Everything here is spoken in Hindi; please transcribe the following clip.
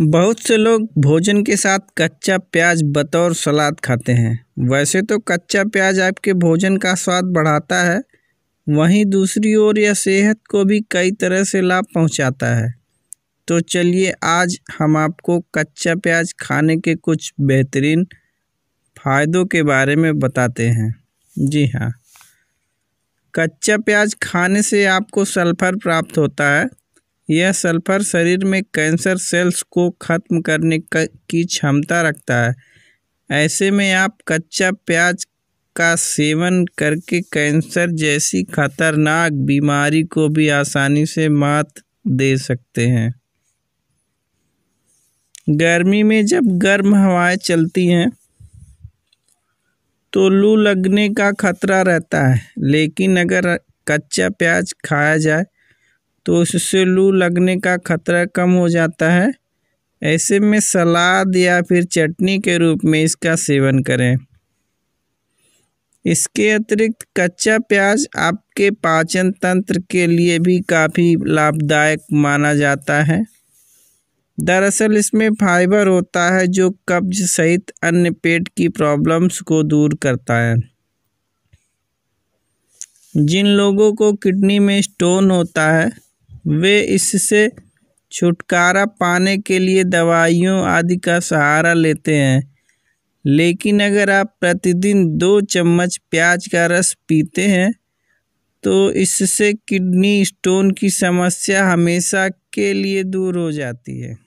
बहुत से लोग भोजन के साथ कच्चा प्याज बतौर सलाद खाते हैं वैसे तो कच्चा प्याज आपके भोजन का स्वाद बढ़ाता है वहीं दूसरी ओर यह सेहत को भी कई तरह से लाभ पहुंचाता है तो चलिए आज हम आपको कच्चा प्याज खाने के कुछ बेहतरीन फ़ायदों के बारे में बताते हैं जी हाँ कच्चा प्याज खाने से आपको सल्फ़र प्राप्त होता है यह सल्फर शरीर में कैंसर सेल्स को ख़त्म करने की क्षमता रखता है ऐसे में आप कच्चा प्याज का सेवन करके कैंसर जैसी खतरनाक बीमारी को भी आसानी से मात दे सकते हैं गर्मी में जब गर्म हवाएं चलती हैं तो लू लगने का खतरा रहता है लेकिन अगर कच्चा प्याज खाया जाए तो उससे लू लगने का खतरा कम हो जाता है ऐसे में सलाद या फिर चटनी के रूप में इसका सेवन करें इसके अतिरिक्त कच्चा प्याज आपके पाचन तंत्र के लिए भी काफ़ी लाभदायक माना जाता है दरअसल इसमें फाइबर होता है जो कब्ज सहित अन्य पेट की प्रॉब्लम्स को दूर करता है जिन लोगों को किडनी में स्टोन होता है वे इससे छुटकारा पाने के लिए दवाइयों आदि का सहारा लेते हैं लेकिन अगर आप प्रतिदिन दो चम्मच प्याज का रस पीते हैं तो इससे किडनी स्टोन की समस्या हमेशा के लिए दूर हो जाती है